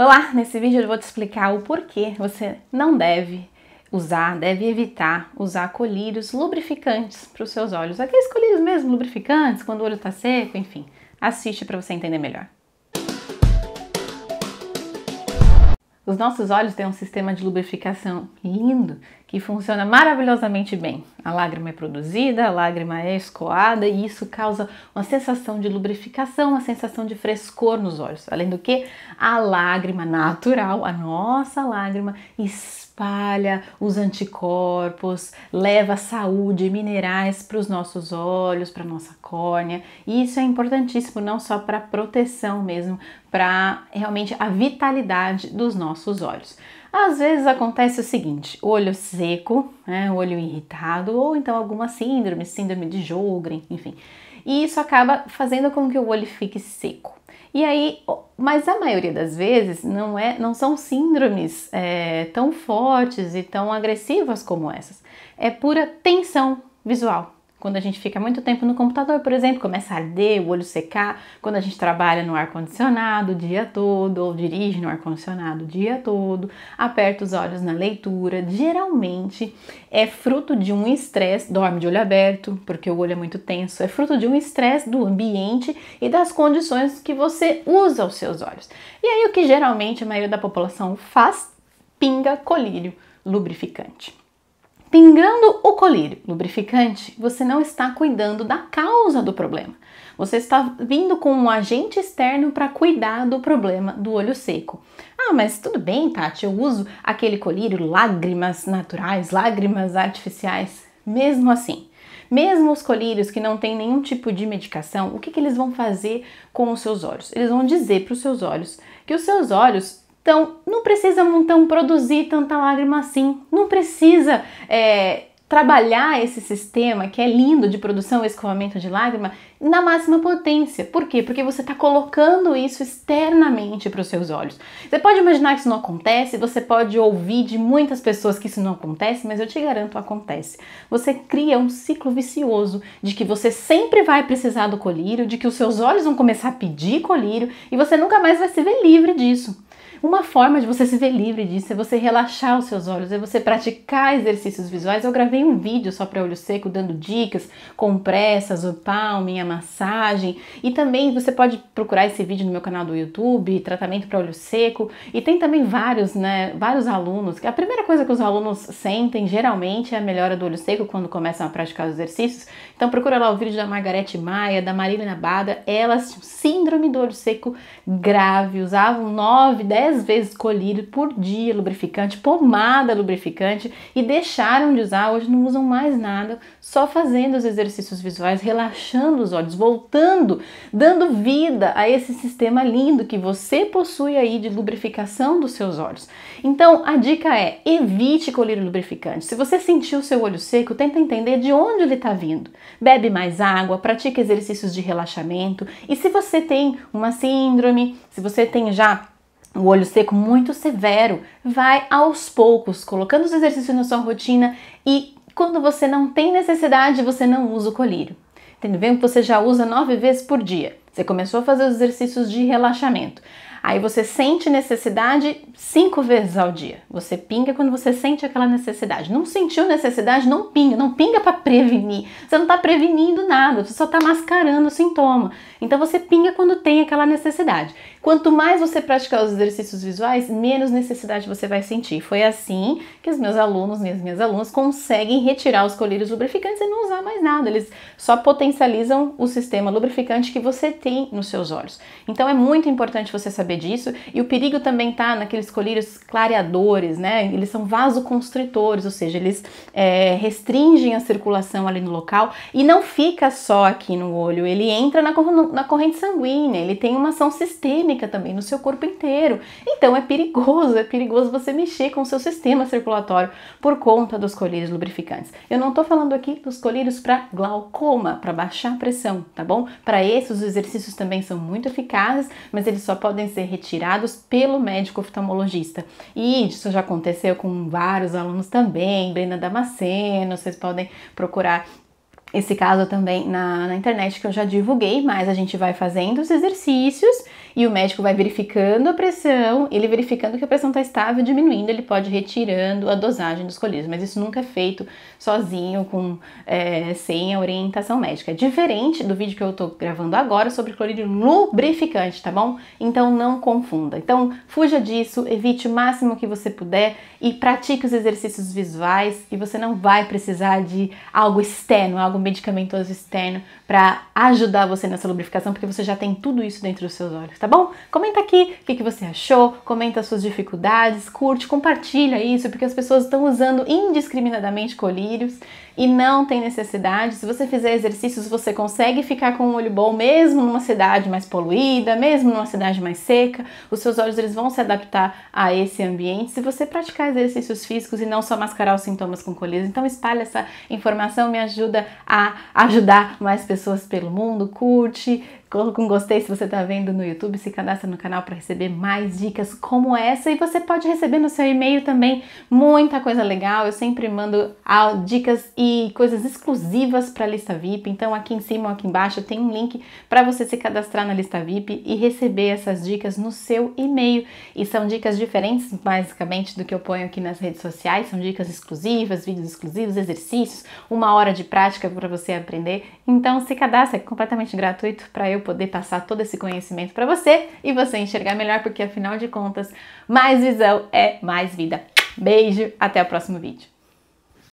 Olá, nesse vídeo eu vou te explicar o porquê você não deve usar, deve evitar usar colírios lubrificantes para os seus olhos. Aqueles colírios mesmo lubrificantes, quando o olho está seco, enfim. Assiste para você entender melhor. Os nossos olhos têm um sistema de lubrificação lindo que funciona maravilhosamente bem. A lágrima é produzida, a lágrima é escoada e isso causa uma sensação de lubrificação, uma sensação de frescor nos olhos. Além do que, a lágrima natural, a nossa lágrima, espalha os anticorpos, leva saúde, minerais para os nossos olhos, para nossa córnea. E isso é importantíssimo não só para proteção mesmo, para realmente a vitalidade dos nossos olhos. Às vezes acontece o seguinte: olho seco, né, olho irritado, ou então alguma síndrome, síndrome de Jogren, enfim. E isso acaba fazendo com que o olho fique seco. E aí, mas a maioria das vezes não é, não são síndromes é, tão fortes e tão agressivas como essas. É pura tensão visual, quando a gente fica muito tempo no computador, por exemplo, começa a arder, o olho secar. Quando a gente trabalha no ar-condicionado o dia todo, ou dirige no ar-condicionado o dia todo, aperta os olhos na leitura, geralmente é fruto de um estresse, dorme de olho aberto, porque o olho é muito tenso, é fruto de um estresse do ambiente e das condições que você usa os seus olhos. E aí o que geralmente a maioria da população faz? Pinga colírio lubrificante. Pingando o colírio lubrificante, você não está cuidando da causa do problema. Você está vindo com um agente externo para cuidar do problema do olho seco. Ah, mas tudo bem, Tati, eu uso aquele colírio, lágrimas naturais, lágrimas artificiais. Mesmo assim, mesmo os colírios que não têm nenhum tipo de medicação, o que, que eles vão fazer com os seus olhos? Eles vão dizer para os seus olhos que os seus olhos então, não precisa então, produzir tanta lágrima assim, não precisa é, trabalhar esse sistema que é lindo de produção e escoamento de lágrima na máxima potência. Por quê? Porque você está colocando isso externamente para os seus olhos. Você pode imaginar que isso não acontece, você pode ouvir de muitas pessoas que isso não acontece, mas eu te garanto, acontece. Você cria um ciclo vicioso de que você sempre vai precisar do colírio, de que os seus olhos vão começar a pedir colírio e você nunca mais vai se ver livre disso. Uma forma de você se ver livre disso é você relaxar os seus olhos, é você praticar exercícios visuais. Eu gravei um vídeo só para olho seco dando dicas, compressas, o palming, a massagem. E também você pode procurar esse vídeo no meu canal do YouTube, tratamento para olho seco. E tem também vários, né, vários alunos. A primeira coisa que os alunos sentem geralmente é a melhora do olho seco quando começam a praticar os exercícios. Então procura lá o vídeo da Margarete Maia, da Marília Nabada. Elas tinham síndrome do olho seco grave, usavam 9, 10 10 vezes colírio por dia lubrificante, pomada lubrificante e deixaram de usar, hoje não usam mais nada, só fazendo os exercícios visuais, relaxando os olhos, voltando, dando vida a esse sistema lindo que você possui aí de lubrificação dos seus olhos. Então, a dica é: evite colírio lubrificante. Se você sentir o seu olho seco, tenta entender de onde ele está vindo. Bebe mais água, pratica exercícios de relaxamento e se você tem uma síndrome, se você tem já o olho seco muito severo, vai aos poucos, colocando os exercícios na sua rotina e quando você não tem necessidade, você não usa o colírio. Entendeu? Vendo que você já usa nove vezes por dia. Você começou a fazer os exercícios de relaxamento. Aí você sente necessidade cinco vezes ao dia. Você pinga quando você sente aquela necessidade. Não sentiu necessidade, não pinga. Não pinga para prevenir. Você não está prevenindo nada, você só está mascarando o sintoma. Então você pinga quando tem aquela necessidade. Quanto mais você praticar os exercícios visuais, menos necessidade você vai sentir. Foi assim que os meus alunos, minhas minhas alunas, conseguem retirar os colírios lubrificantes e não usar mais nada. Eles só potencializam o sistema lubrificante que você tem nos seus olhos. Então é muito importante você saber disso. E o perigo também está naqueles colírios clareadores, né? Eles são vasoconstritores, ou seja, eles é, restringem a circulação ali no local e não fica só aqui no olho, ele entra na, na corrente sanguínea, ele tem uma ação sistêmica também no seu corpo inteiro. Então é perigoso, é perigoso você mexer com o seu sistema circulatório por conta dos colírios lubrificantes. Eu não estou falando aqui dos colírios para glaucoma, para baixar a pressão, tá bom? Para esses, os exercícios também são muito eficazes, mas eles só podem ser ser retirados pelo médico oftalmologista. E isso já aconteceu com vários alunos também, Brenda Damasceno, vocês podem procurar esse caso também na, na, internet que eu já divulguei, mas a gente vai fazendo os exercícios e o médico vai verificando a pressão, ele verificando que a pressão está estável, diminuindo, ele pode retirando a dosagem dos colírios, mas isso nunca é feito sozinho, com é, sem a orientação médica. É diferente do vídeo que eu estou gravando agora sobre colírio lubrificante, tá bom? Então não confunda. Então fuja disso, evite o máximo que você puder e pratique os exercícios visuais e você não vai precisar de algo externo, algo algo medicamentoso externo para ajudar você nessa lubrificação, porque você já tem tudo isso dentro dos seus olhos, tá bom? Comenta aqui o que, que você achou, comenta suas dificuldades, curte, compartilha isso, porque as pessoas estão usando indiscriminadamente colírios e não tem necessidade. Se você fizer exercícios, você consegue ficar com um olho bom mesmo numa cidade mais poluída, mesmo numa cidade mais seca. Os seus olhos eles vão se adaptar a esse ambiente se você praticar exercícios físicos e não só mascarar os sintomas com colírios. Então espalha essa informação, me ajuda a ajudar mais pessoas pelo mundo. Curte, Coloca um gostei se você está vendo no YouTube, se cadastra no canal para receber mais dicas como essa e você pode receber no seu e-mail também muita coisa legal. Eu sempre mando ah, dicas e coisas exclusivas para a lista VIP. Então aqui em cima ou aqui embaixo tem um link para você se cadastrar na lista VIP e receber essas dicas no seu e-mail. E são dicas diferentes basicamente do que eu ponho aqui nas redes sociais, são dicas exclusivas, vídeos exclusivos, exercícios, uma hora de prática para você aprender. Então se cadastra, é completamente gratuito para eu eu poder passar todo esse conhecimento para você e você enxergar melhor, porque afinal de contas, mais visão é mais vida. Beijo, até o próximo vídeo.